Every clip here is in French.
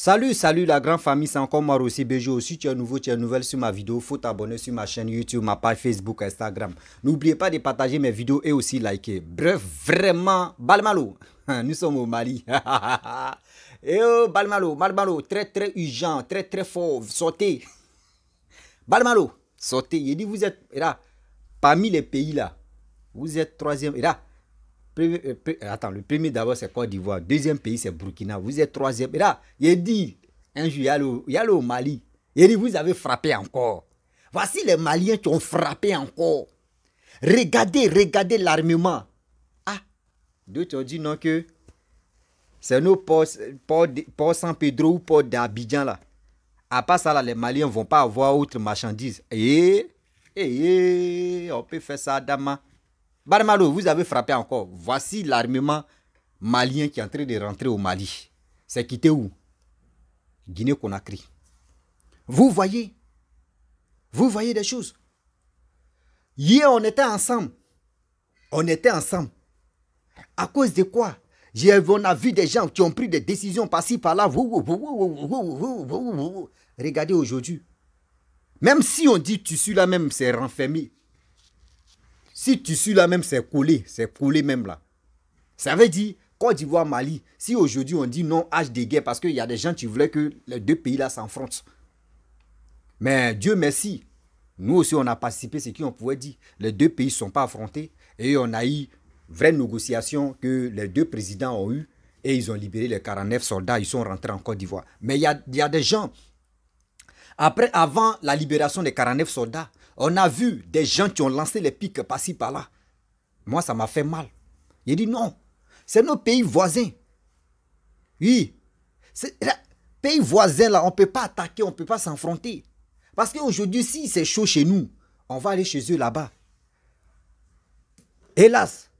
Salut, salut la grande famille, c'est encore moi aussi Bejo, si tu es nouveau, tu es nouvelle sur ma vidéo, faut t'abonner sur ma chaîne YouTube, ma page Facebook, Instagram. N'oubliez pas de partager mes vidéos et aussi liker. Bref, vraiment, Balmalo, nous sommes au Mali. et eh oh, Balmalo, Balmalo, très très urgent, très très fort, sautez, Balmalo, sautez, Il dit, vous êtes là, parmi les pays là, vous êtes troisième, là, euh, euh, attends, le premier d'abord, c'est Côte d'Ivoire. Deuxième pays, c'est Burkina. Vous êtes troisième. Et là, il dit, un jour, il y a le Mali. Il dit, vous avez frappé encore. Voici les Maliens qui ont frappé encore. Regardez, regardez l'armement. Ah, d'autres ont dit non que c'est nos ports, port, San Pedro ou port d'Abidjan là. À part ça là, les Maliens ne vont pas avoir autre marchandise. Eh, eh, eh on peut faire ça, Dama. Barmalo, vous avez frappé encore. Voici l'armement malien qui est en train de rentrer au Mali. C'est quitté où Guinée-Conakry. Vous voyez Vous voyez des choses Hier, on était ensemble. On était ensemble. À cause de quoi on a vu des gens qui ont pris des décisions par-ci, par-là. Regardez aujourd'hui. Même si on dit tu suis là même, c'est renfermé. Si tu suis là même c'est collé, c'est collé même là. Ça veut dire Côte d'Ivoire, Mali, si aujourd'hui on dit non H des guerres, parce qu'il y a des gens qui voulaient que les deux pays là s'enfrontent. Mais Dieu merci, nous aussi on a participé, c'est ce on pouvait dire. Les deux pays ne sont pas affrontés et on a eu vraie négociation que les deux présidents ont eu et ils ont libéré les 49 soldats, ils sont rentrés en Côte d'Ivoire. Mais il y a, y a des gens, après, avant la libération des 49 soldats, on a vu des gens qui ont lancé les pics par-ci, par-là. Moi, ça m'a fait mal. Il dit non, c'est nos pays voisins. Oui, pays voisins, là, on ne peut pas attaquer, on ne peut pas s'enfronter. Parce qu'aujourd'hui, si c'est chaud chez nous, on va aller chez eux là-bas. Hélas,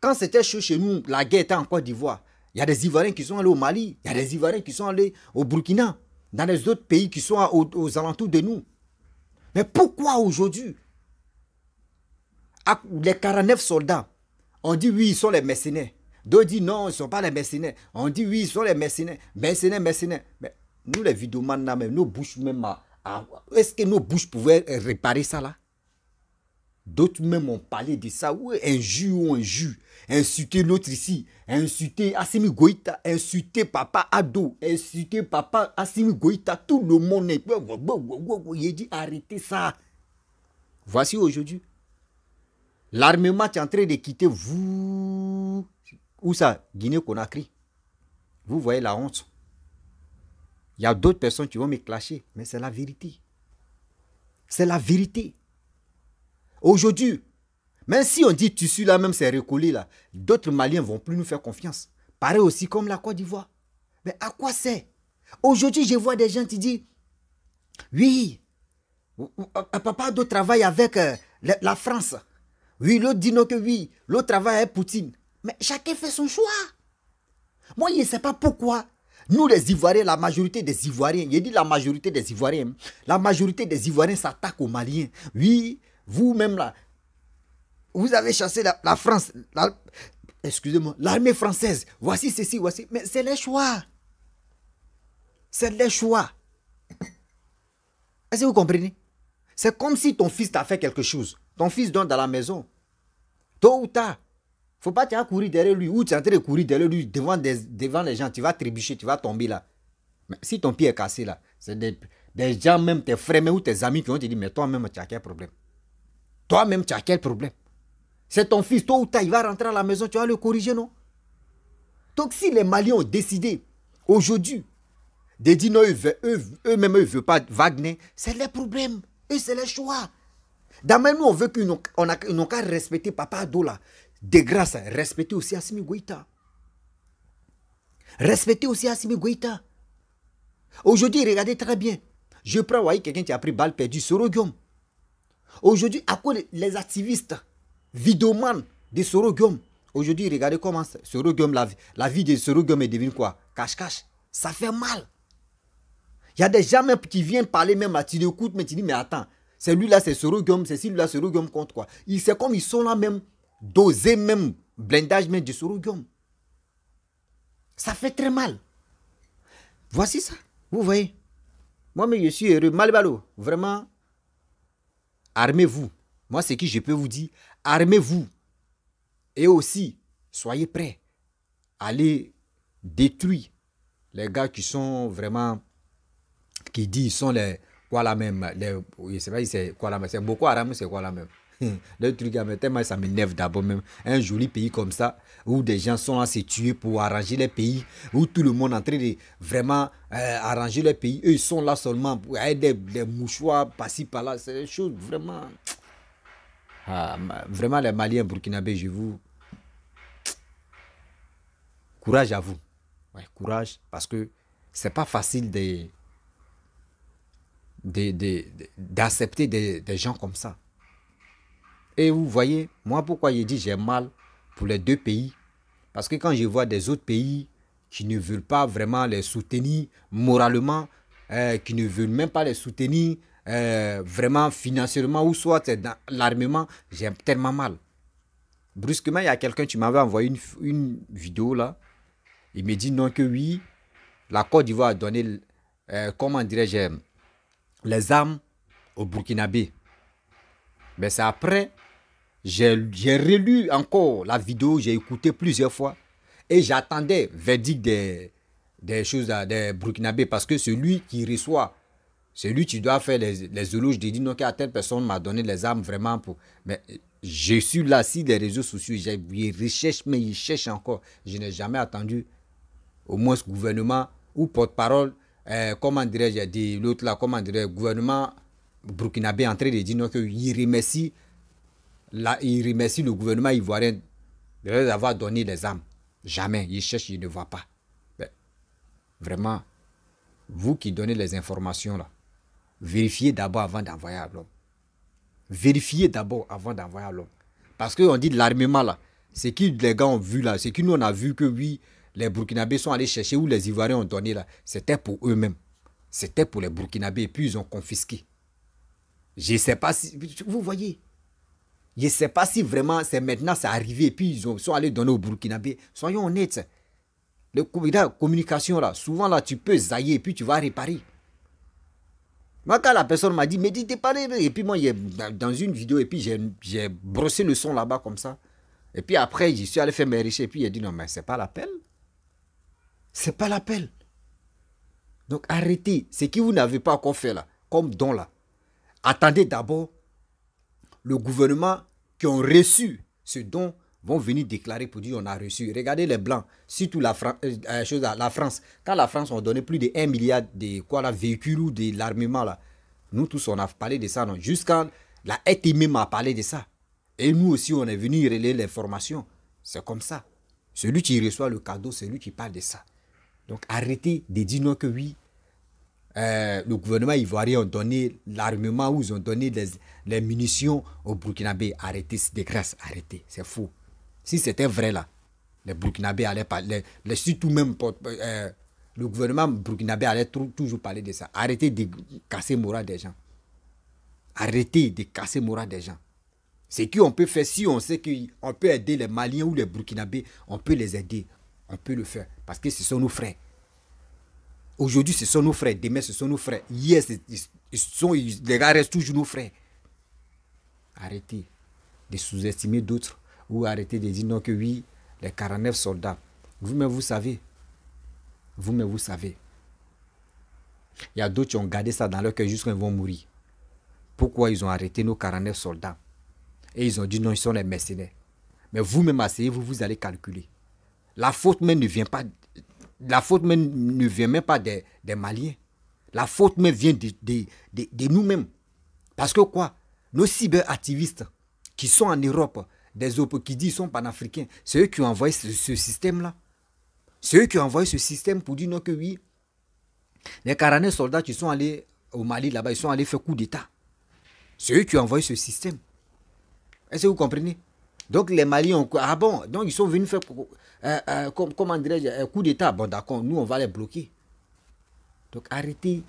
quand c'était chaud chez nous, la guerre était en Côte d'Ivoire. Il y a des Ivoiriens qui sont allés au Mali, il y a des Ivoiriens qui sont allés au Burkina, dans les autres pays qui sont aux alentours de nous. Mais pourquoi aujourd'hui, les 49 soldats, on dit oui, ils sont les mercenaires. D'autres disent non, ils ne sont pas les mercenaires. On dit oui, ils sont les mercenaires. Mercenaires, mercenaires. Mais nous, les vidéomans, nos bouches, même, est-ce que nos bouches pouvaient réparer ça là D'autres même ont parlé de ça. un jus ou un jus Insulter l'autre ici. Insulter Asimi Goïta. Insulter papa Ado. Insulter papa Asimi Goïta. Tout le monde est. Il dit arrêtez ça. Voici aujourd'hui. L'armement est en train de quitter vous. Où ça Guinée-Conakry. Vous voyez la honte. Il y a d'autres personnes qui vont me clasher. Mais c'est la vérité. C'est la vérité. Aujourd'hui, même si on dit tu suis là, même c'est recollé là, d'autres Maliens vont plus nous faire confiance. Pareil aussi comme la Côte d'Ivoire. Mais à quoi c'est Aujourd'hui, je vois des gens qui disent Oui, euh, euh, papa doit travailler avec euh, la, France. Oui, l'autre dit non que oui, l'autre travaille avec Poutine. Mais chacun fait son choix. Moi, je ne sais pas pourquoi. Nous, les Ivoiriens, la majorité des Ivoiriens, il dit la majorité des Ivoiriens, hein, la majorité des Ivoiriens s'attaquent aux Maliens. Oui, vous-même là, vous avez chassé la, France, excusez-moi, l'armée française. Voici ceci, voici. Mais c'est les choix. C'est les choix. Est-ce que vous comprenez C'est comme si ton fils t'a fait quelque chose. Ton fils donne dans la maison. Tôt ou tard. Faut pas tu courir derrière lui ou tu es en train de courir derrière lui devant, devant les gens. Tu vas trébucher, tu vas tomber là. si ton pied est cassé là, c'est des, gens, même tes frères ou tes amis qui vont te dire « Mais toi-même, tu as quel problème toi-même, tu as quel problème C'est ton fils, toi ou toi, il va rentrer à la maison, tu vas le corriger, non Donc si les Maliens ont décidé aujourd'hui de dire non, eux-mêmes, eux, ne veulent pas Wagner, c'est les problèmes, eux, c'est les choix. même nous, on veut qu'ils n'ont qu'à respecter Papa Adola. Des grâces, respecter aussi Asimi Goïta. respecter aussi Asimi Goïta. Aujourd'hui, regardez très bien. Je prends, vous voyez, quelqu'un qui a pris balle perdue, Soro Guillaume. Aujourd'hui, à cause les activistes vidomanes de Soro aujourd'hui, regardez comment Soro la, la, vie de Soro est devenue quoi Cache-cache. Ça fait mal. Il y a des gens même qui viennent parler, même à tu l'écoutes, mais tu dis, mais attends, celui-là, c'est Soro c'est celui-là, Soro contre quoi C'est comme ils sont là même, dosés même, blindage même de Soro Ça fait très mal. Voici ça. Vous voyez. Moi, mais je suis heureux. Malbalo, vraiment, armez-vous. Moi, c'est qui je peux vous dire, armez-vous. Et aussi, soyez prêts. Allez détruire les gars qui sont vraiment, qui disent, sont les, quoi la même, les, pas, c'est quoi la même, c'est beaucoup Haram, c'est quoi la même. Hmm. le truc mais tellement ça m'énerve d'abord même. Un joli pays comme ça, où des gens sont à se pour arranger les pays, où tout le monde est en train de vraiment euh, arranger les pays. Eux, ils sont là seulement pour aider des, mouchoirs par par-là. C'est des choses vraiment... Ah, vraiment, les Maliens, Burkinabés, je vous... Courage à vous. courage, parce que c'est pas facile de d'accepter des gens comme ça. Et vous voyez, moi pourquoi j'ai dit j'ai mal pour les deux pays Parce que quand je vois des autres pays qui ne veulent pas vraiment les soutenir moralement, euh, qui ne veulent même pas les soutenir euh, vraiment financièrement ou soit dans l'armement, j'ai tellement mal. Brusquement, il y a quelqu'un qui m'avait envoyé une, vidéo là. Il me dit non que oui, la Côte d'Ivoire a donné, euh, comment dirais-je, les armes au Burkinabé. Mais c'est après j'ai relu encore la vidéo, j'ai écouté plusieurs fois et j'attendais verdict des, des choses des Burkinabés parce que celui qui reçoit, celui qui doit faire les, les éloges, de dire non, à telle personne m'a donné les armes vraiment pour. Mais je suis là, si des réseaux sociaux, j'ai recherche, mais ils cherchent encore. Je n'ai jamais attendu au moins ce gouvernement ou porte-parole, euh, comment dirais-je, l'autre là, comment dirais-je, gouvernement burkinabé en train de dire non, qu'il remercie Là, il remercie le gouvernement ivoirien d'avoir donné les armes. Jamais. Il cherche, il ne voit pas. Ben, vraiment, vous qui donnez les informations là, vérifiez d'abord avant d'envoyer à l'homme. Vérifiez d'abord avant d'envoyer à l'homme. Parce qu'on dit l'armement là, ce que les gars ont vu là, ce que nous on a vu que oui, les Burkinabés sont allés chercher où les Ivoiriens ont donné là, c'était pour eux-mêmes. C'était pour les Burkinabés et puis ils ont confisqué. Je ne sais pas si. Vous voyez, je ne sais pas si vraiment c'est maintenant, c'est arrivé, et puis ils sont allés donner au Burkinabé. Soyons honnêtes. Le, la communication, là, souvent, là, tu peux zailler, et puis tu vas réparer. Moi, quand la personne m'a dit, mais dis, t'es pas Et puis moi, dans une vidéo, et puis j'ai brossé le son là-bas comme ça. Et puis après, j'y suis allé faire mes recherches, et puis j'ai dit, non, mais c'est pas l'appel. C'est pas l'appel. Donc arrêtez ce que vous n'avez pas encore fait là, comme don là. Attendez d'abord le gouvernement qui ont reçu ce don vont venir déclarer pour dire on a reçu. Regardez les Blancs, surtout la, euh, euh, la France. Quand la France, a donné plus de 1 milliard de quoi, véhicules ou de l'armement, Nous tous, on a parlé de ça, Jusqu'à la ETI même a parlé de ça. Et nous aussi, on est venu relayer l'information. C'est comme ça. Celui qui reçoit le cadeau, c'est lui qui parle de ça. Donc arrêtez de dire non que oui, euh, le gouvernement ivoirien a donné l'armement ou ils ont donné les, munitions aux Burkinabés. Arrêtez, c'est des arrêtez, c'est faux. Si c'était vrai là, les Burkinabés allaient parler, les, tout même euh, le gouvernement burkinabé allait toujours parler de ça. Arrêtez de casser le moral des gens. Arrêtez de casser le moral des gens. Ce qu'on peut faire, si on sait qu'on peut aider les Maliens ou les Burkinabés, on peut les aider. On peut le faire parce que ce sont nos frères. Aujourd'hui, ce sont nos frères. Demain, ce sont nos frères. Hier, ils sont, les gars restent toujours nos frères. Arrêtez de sous-estimer d'autres ou arrêtez de dire non que oui, les 49 soldats. Vous-même, vous savez. Vous-même, vous savez. Il y a d'autres qui ont gardé ça dans leur cœur jusqu'à ce qu'ils vont mourir. Pourquoi ils ont arrêté nos 49 soldats Et ils ont dit non, ils sont les mercenaires. Mais vous-même, asseyez-vous, vous allez calculer. La faute même ne vient pas la faute ne vient même pas des, Maliens. La faute vient de, nous-mêmes. Parce que quoi Nos cyberactivistes qui sont en Europe, des autres qui disent sont panafricains, c'est eux qui ont envoyé ce, système-là. C'est eux qui ont envoyé ce système pour dire non que oui. Les 49 soldats qui sont allés au Mali là-bas, ils sont allés faire coup d'État. C'est eux qui ont envoyé ce système. Est-ce que vous comprenez Donc les Maliens ont... Ah bon Donc ils sont venus faire euh, euh, comme, comment un euh, coup d'État, bon d'accord, nous on va les bloquer. Donc arrêtez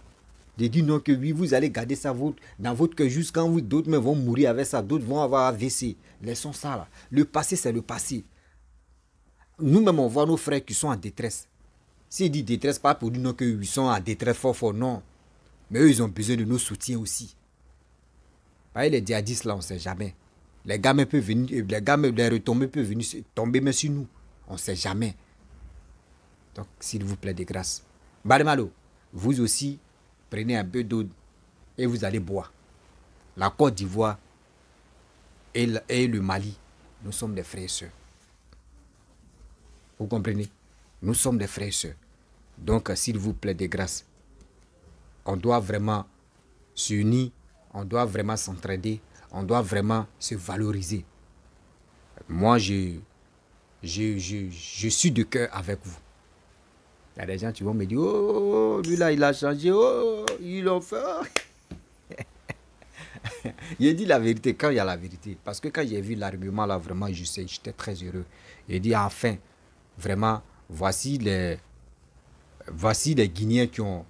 de dire non que oui, vous allez garder ça dans votre cœur jusqu'à vous, d'autres vont mourir avec ça, d'autres vont avoir AVC. Laissons ça là. Le passé, c'est le passé. Nous-mêmes, on voit nos frères qui sont en détresse. c'est dit détresse, pas pour dire non que ils sont en détresse fort fort, non. Mais eux, ils ont besoin de nos soutiens aussi. Voyez, les djihadistes là, on ne sait jamais. Les gamins peuvent venir, les gamins les retombées peuvent venir tomber même sur nous. On ne sait jamais. Donc, s'il vous plaît, des grâces. Barimalo, vous aussi, prenez un peu d'eau et vous allez boire. La Côte d'Ivoire et, le Mali, nous sommes des frères et sœurs. Vous comprenez Nous sommes des frères et sœurs. Donc, s'il vous plaît, des grâces. on doit vraiment s'unir, on doit vraiment s'entraider, on doit vraiment se valoriser. Moi, je, je, suis de cœur avec vous. Il y a des gens qui vont me dire, oh, lui là, il a changé, oh, il en fait. j'ai dit la vérité quand il y a la vérité. Parce que quand j'ai vu l'argument là, vraiment, je sais, j'étais très heureux. J'ai dit, enfin, vraiment, voici les, voici les Guinéens qui ont,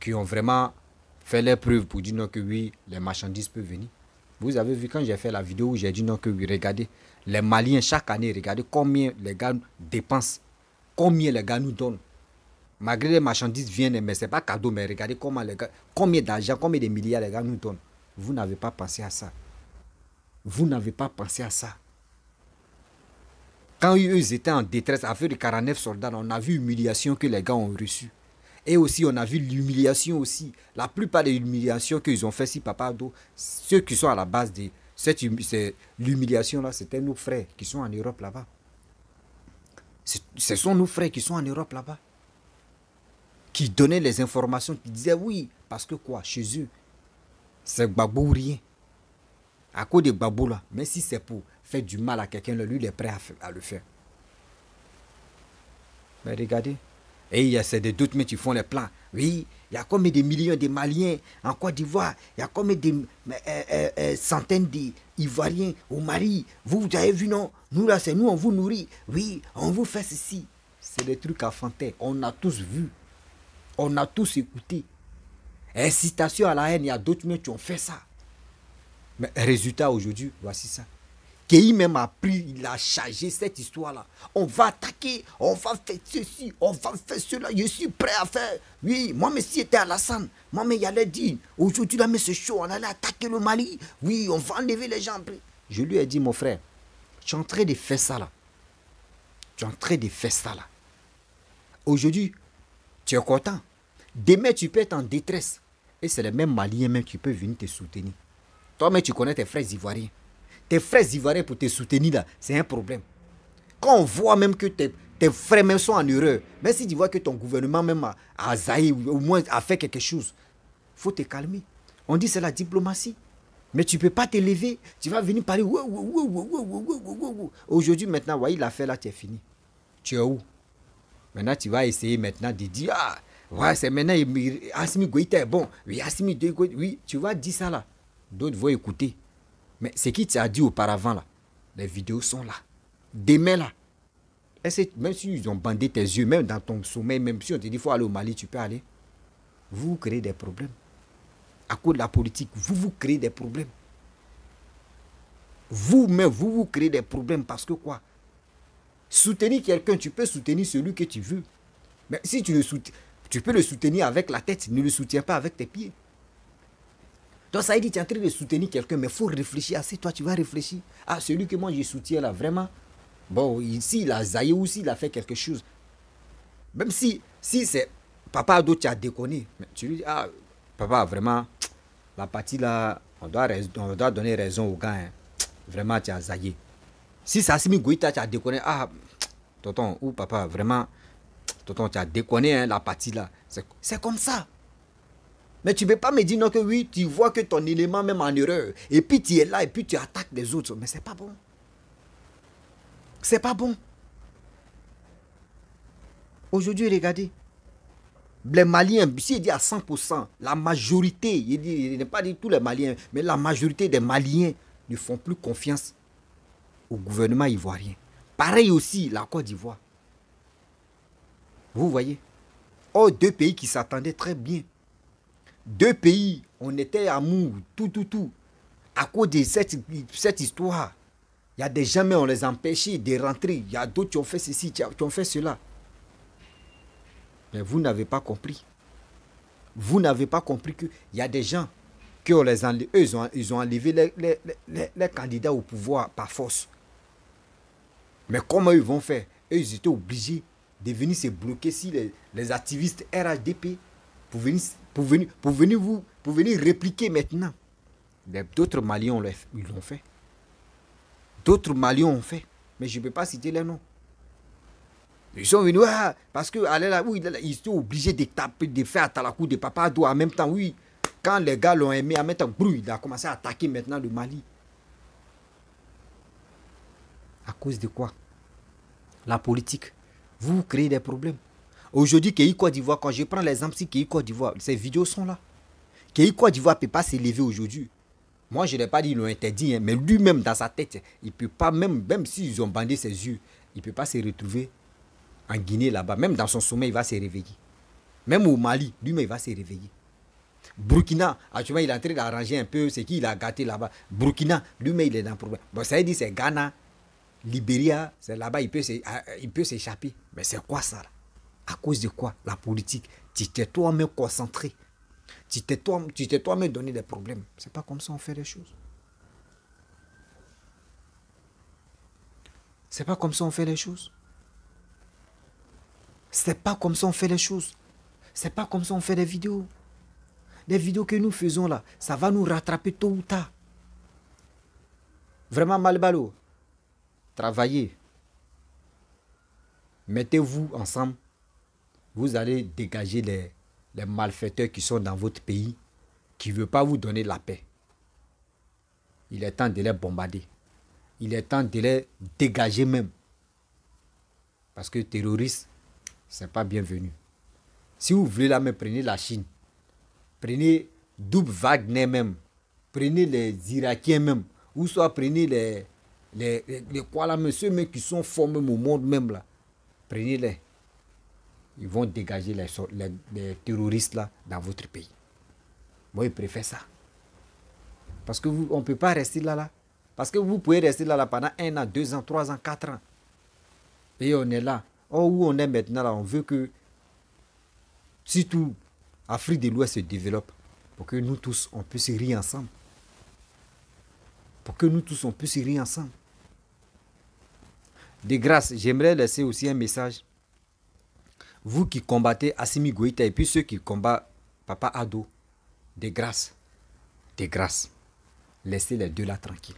qui ont vraiment fait les preuves pour dire que oui, les marchandises peuvent venir. Vous avez vu quand j'ai fait la vidéo où j'ai dit non que regardez, les Maliens chaque année, regardez combien les gars dépensent, combien les gars nous donnent. Malgré les marchandises viennent, mais ce n'est pas cadeau, mais regardez comment les gars, combien d'argent, combien de milliards les gars nous donnent. Vous n'avez pas pensé à ça. Vous n'avez pas pensé à ça. Quand eux étaient en détresse, avec de 49 soldats, on a vu l'humiliation que les gars ont reçue. Et aussi, on a vu l'humiliation aussi. La plupart des humiliations qu'ils ont fait, si Papa ceux qui sont à la base de cette l'humiliation-là, c'était nos frères qui sont en Europe là-bas. Ce sont nos frères qui sont en Europe là-bas. Qui donnaient les informations, qui disaient oui, parce que quoi, chez eux, c'est babou rien. À cause de Babou là, Mais si c'est pour faire du mal à quelqu'un, lui, il est prêt à le faire. Mais regardez, et il y a des doutes, mais qui font les plans. Oui, il y a comme des millions de Maliens en Côte d'Ivoire Il y a comme des euh, euh, euh, centaines d'Ivoiriens au Mali vous, vous avez vu, non Nous, là, c'est nous, on vous nourrit. Oui, on vous fait ceci. C'est des trucs à On a tous vu. On a tous écouté. Incitation à la haine, il y a d'autres, mais qui ont fait ça. Mais résultat aujourd'hui, voici ça a même a pris, il a chargé cette histoire-là. On va attaquer, on va faire ceci, on va faire cela. Je suis prêt à faire. Oui, moi, si j'étais à la scène. Moi, mais il allait dire aujourd'hui, là, mais c'est chaud, on allait attaquer le Mali. Oui, on va enlever les gens. Je lui ai dit, mon frère, tu es en train de faire ça là. Tu es en train de faire ça là. Aujourd'hui, tu es content. Demain, tu peux être en détresse. Et c'est le même Maliens même qui peuvent venir te soutenir. Toi-même, tu connais tes frères ivoiriens tes frères ivoiriens pour te soutenir là, c'est un problème. Quand on voit même que tes, frères même sont en erreur, même si tu vois que ton gouvernement même a, zaï, au moins a fait quelque chose, faut te calmer. On dit c'est la diplomatie. Mais tu ne peux pas te lever. Tu vas venir parler. Aujourd'hui, maintenant, voyez l'affaire là, tu es fini. Tu es où Maintenant, tu vas essayer maintenant de dire Ah, ouais, c'est maintenant, Asmi Goïta est bon. Oui, Asmi Goïta, oui. Tu vas dire ça là. D'autres vont écouter. Mais ce qui t'a dit auparavant, là, les vidéos sont là. Demain, là. même si ils ont bandé tes yeux, même dans ton sommeil, même si on te dit faut aller au Mali, tu peux aller. Vous, vous créez des problèmes. À cause de la politique, vous vous créez des problèmes. Vous-même, vous vous créez des problèmes parce que quoi Soutenir quelqu'un, tu peux soutenir celui que tu veux. Mais si tu le soutiens, tu peux le soutenir avec la tête, ne le soutiens pas avec tes pieds. Toi, ça tu es en train de soutenir quelqu'un, mais il faut réfléchir à toi tu vas réfléchir ah celui que moi je soutiens là, vraiment. Bon, ici, il a zaillé ou il a fait quelque chose. Même si, si c'est papa d'autre tu as déconné, tu lui dis, ah, papa, vraiment, la partie là, on doit, doit donner raison au gars. Hein. Vraiment, tu as zaillé. Si ça Sassimi Goïta, tu as déconné, ah, tonton ou papa, vraiment, tonton, tu as déconné hein, la partie là. C'est comme ça. Mais tu ne peux pas me dire non que oui, tu vois que ton élément même en erreur. Et puis tu es là et puis tu attaques les autres. Mais ce n'est pas bon. Ce n'est pas bon. Aujourd'hui, regardez. Les Maliens, si il dit à 100%, la majorité, il, il n'est pas dit tous les Maliens, mais la majorité des Maliens ne font plus confiance au gouvernement ivoirien. Pareil aussi, la Côte d'Ivoire. Vous voyez Oh, deux pays qui s'attendaient très bien deux pays, on était amour, tout, tout, tout. À cause de cette, histoire, il y a des gens, mais on les empêchés de rentrer. Il y a d'autres qui ont fait ceci, qui ont fait cela. Mais vous n'avez pas compris. Vous n'avez pas compris qu'il y a des gens qui ont les enlevé, ils ont, enlevé les, les, candidats au pouvoir par force. Mais comment ils vont faire Eux, ils étaient obligés de venir se bloquer si les, activistes RHDP pour venir pour venir, pour vous, pour répliquer maintenant. D'autres Maliens l'ont fait. D'autres Maliens ont fait. Mais je ne peux pas citer les noms. Ils sont venus, ah, parce que allez étaient obligés de taper, de faire à Talakou, de papa en même temps, oui. Quand les gars l'ont aimé, en même temps, il a commencé à attaquer maintenant le Mali. À cause de quoi La politique. Vous créez des problèmes. Aujourd'hui, Kéi d'Ivoire, quand je prends l'exemple, si d'Ivoire, ces vidéos sont là. Kéi d'Ivoire ne peut pas s'élever aujourd'hui. Moi, je l'ai pas dit, ils l'ont interdit, hein, mais lui-même, dans sa tête, il peut pas, même, même s'ils ont bandé ses yeux, il ne peut pas se retrouver en Guinée là-bas. Même dans son sommeil, il va se réveiller. Même au Mali, lui-même, il va se réveiller. Burkina, actuellement, il est en train d'arranger un peu ce qu'il a gâté là-bas. Burkina, lui-même, il est dans le problème. Bon, ça dit dire c'est Ghana, Libéria, c'est là-bas, il peut ah, s'échapper. Mais c'est quoi ça à cause de quoi La politique. Tu t'es toi-même concentré. Tu t'es toi-même toi donné des problèmes. C'est pas comme ça on fait les choses. C'est pas comme ça on fait les choses. C'est pas comme ça on fait les choses. C'est pas comme ça on fait des vidéos. Les vidéos que nous faisons là, ça va nous rattraper tôt ou tard. Vraiment Malbalo, travaillez. Mettez-vous ensemble vous allez dégager les, malfaiteurs qui sont dans votre pays, qui ne veulent pas vous donner la paix. Il est temps de les bombarder. Il est temps de les dégager même. Parce que terroriste, ce n'est pas bienvenu. Si vous voulez la même prenez la Chine. Prenez Double Wagner même. Prenez les Irakiens même. Ou soit prenez les, les, les, quoi là, ceux même qui sont formés au monde même là. Prenez-les ils vont dégager les, terroristes là dans votre pays. Moi, je préfère ça. Parce qu'on ne peut pas rester là, là. Parce que vous pouvez rester là, là pendant un an, deux ans, trois ans, quatre ans. Et on est là. Oh, où on est maintenant là, on veut que surtout Afrique de l'Ouest se développe pour que nous tous, on puisse rire ensemble. Pour que nous tous, on puisse rire ensemble. De grâce, j'aimerais laisser aussi un message vous qui combattez Assimi Goïta et puis ceux qui combattent Papa Ado, Des grâces. Des grâces. laissez les deux là tranquilles.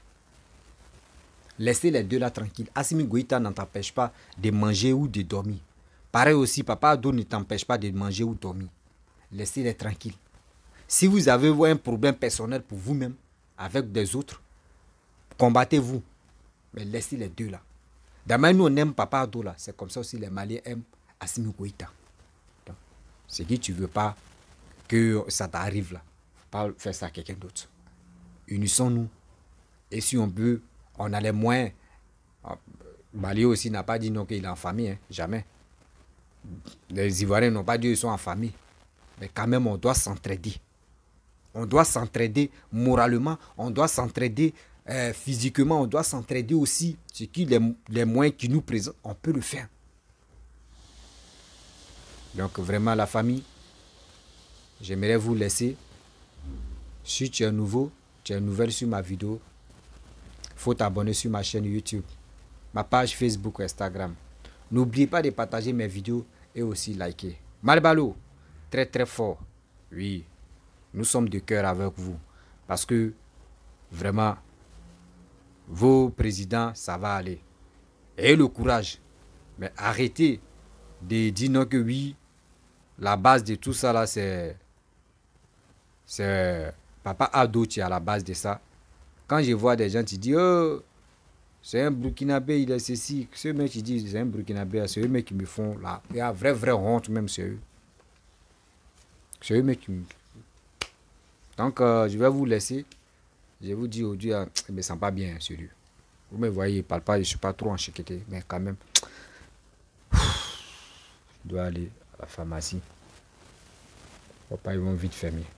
Laissez les deux là tranquilles. Assimi Goïta ne t'empêche pas de manger ou de dormir. Pareil aussi, Papa Ado ne t'empêche pas de manger ou de dormir. Laissez-les tranquilles. Si vous avez un problème personnel pour vous-même, avec des autres, combattez-vous. Mais laissez les deux là. Demain nous, on aime Papa Ado là. C'est comme ça aussi les Maliens aiment Assimi C'est que tu ne veux pas que ça t'arrive là. pas faire ça à quelqu'un d'autre. Unissons-nous. Et si on peut, on a les moyens. aussi n'a pas dit non qu'il est en famille, hein. jamais. Les Ivoiriens n'ont pas dit qu'ils sont en famille. Mais quand même, on doit s'entraider. On doit s'entraider moralement, on doit s'entraider euh, physiquement, on doit s'entraider aussi. Ce qui, les, les moyens qui nous présentent, on peut le faire. Donc vraiment la famille, j'aimerais vous laisser. Si tu es nouveau, tu es nouvelle sur ma vidéo, faut t'abonner sur ma chaîne YouTube, ma page Facebook, Instagram. N'oubliez pas de partager mes vidéos et aussi liker. Malbalo, très très fort. Oui, nous sommes de cœur avec vous. Parce que vraiment, vos présidents, ça va aller. Et le courage. Mais arrêtez de dire non que oui, la base de tout ça là, c'est c'est Papa Ado qui est à la base de ça. Quand je vois des gens qui disent, oh, c'est un Burkinabé, il est ceci. Ce mec qui disent c'est un Burkinabé, c'est eux mecs qui me font là. Il y a vraie, vraie honte même, sur eux. C'est eux mecs qui me... Donc, euh, je vais vous laisser. Je vous dis aujourd'hui, mais je ne me pas bien, hein, sérieux. Vous me voyez, il parle pas, je suis pas trop enchiqueté, mais quand même. Je dois aller la pharmacie. Papa, ils vont vite fermer.